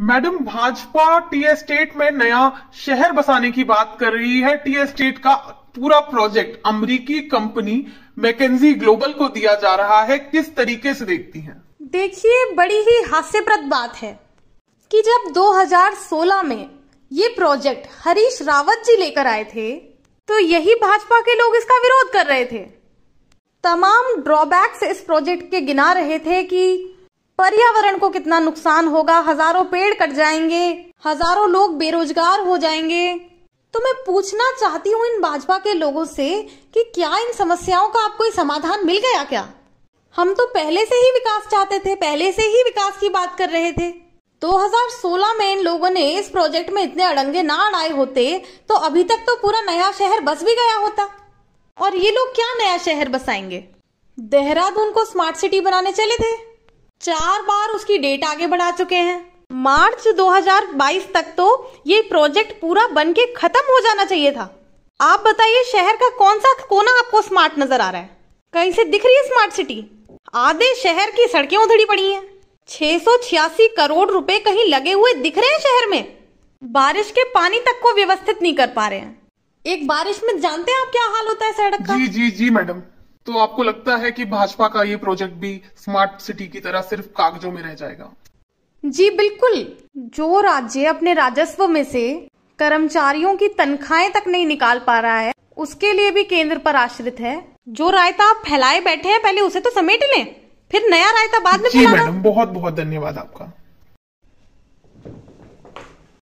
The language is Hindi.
मैडम भाजपा टी एस्टेट में नया शहर बसाने की बात कर रही है टी एस्टेट का पूरा प्रोजेक्ट अमरीकी कंपनी मैकेजी ग्लोबल को दिया जा रहा है किस तरीके से देखती हैं? देखिए बड़ी ही हास्यप्रद बात है कि जब 2016 में ये प्रोजेक्ट हरीश रावत जी लेकर आए थे तो यही भाजपा के लोग इसका विरोध कर रहे थे तमाम ड्रॉबैक्स इस प्रोजेक्ट के गिना रहे थे कि पर्यावरण को कितना नुकसान होगा हजारों पेड़ कट जाएंगे हजारों लोग बेरोजगार हो जाएंगे तो मैं पूछना चाहती हूँ इन भाजपा के लोगों से कि क्या इन समस्याओं का आपको समाधान मिल गया क्या हम तो पहले से ही विकास चाहते थे पहले से ही विकास की बात कर रहे थे 2016 में इन लोगों ने इस प्रोजेक्ट में इतने अड़ंगे ना अड़ाए होते तो अभी तक तो पूरा नया शहर बस भी गया होता और ये लोग क्या नया शहर बसाएंगे देहरादून को स्मार्ट सिटी बनाने चले थे चार बार उसकी डेट आगे बढ़ा चुके हैं मार्च 2022 तक तो ये प्रोजेक्ट पूरा बन के खत्म हो जाना चाहिए था आप बताइए शहर का कौन सा कोना आपको स्मार्ट नजर आ रहा है कहीं से दिख रही है स्मार्ट सिटी आधे शहर की सड़कें उधड़ी पड़ी हैं छह करोड़ रुपए कहीं लगे हुए दिख रहे हैं शहर में बारिश के पानी तक को व्यवस्थित नहीं कर पा रहे हैं एक बारिश में जानते हैं आप क्या हाल होता है सड़क का जी जी जी मैडम तो आपको लगता है कि भाजपा का ये प्रोजेक्ट भी स्मार्ट सिटी की तरह सिर्फ कागजों में रह जाएगा जी बिल्कुल जो राज्य अपने राजस्व में से कर्मचारियों की तनख्वाहें तक नहीं निकाल पा रहा है उसके लिए भी केंद्र पर आश्रित है जो रायता आप फैलाए बैठे हैं पहले उसे तो समेट लें फिर नया रायता बाद में जी मैडम बहुत बहुत धन्यवाद आपका